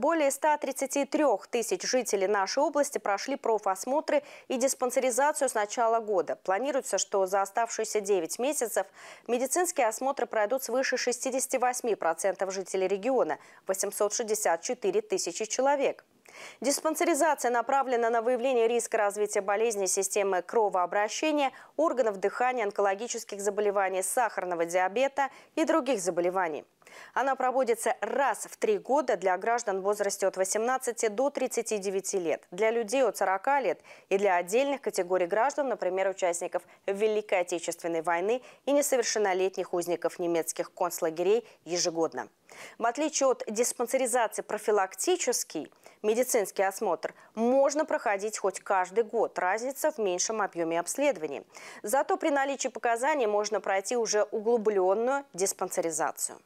Более 133 тысяч жителей нашей области прошли профосмотры и диспансеризацию с начала года. Планируется, что за оставшиеся 9 месяцев медицинские осмотры пройдут свыше 68% жителей региона – 864 тысячи человек. Диспансеризация направлена на выявление риска развития болезней системы кровообращения, органов дыхания, онкологических заболеваний, сахарного диабета и других заболеваний. Она проводится раз в три года для граждан в возрасте от 18 до 39 лет, для людей от 40 лет и для отдельных категорий граждан, например, участников Великой Отечественной войны и несовершеннолетних узников немецких концлагерей ежегодно. В отличие от диспансеризации профилактический, медицинский осмотр можно проходить хоть каждый год, разница в меньшем объеме обследований. Зато при наличии показаний можно пройти уже углубленную диспансеризацию.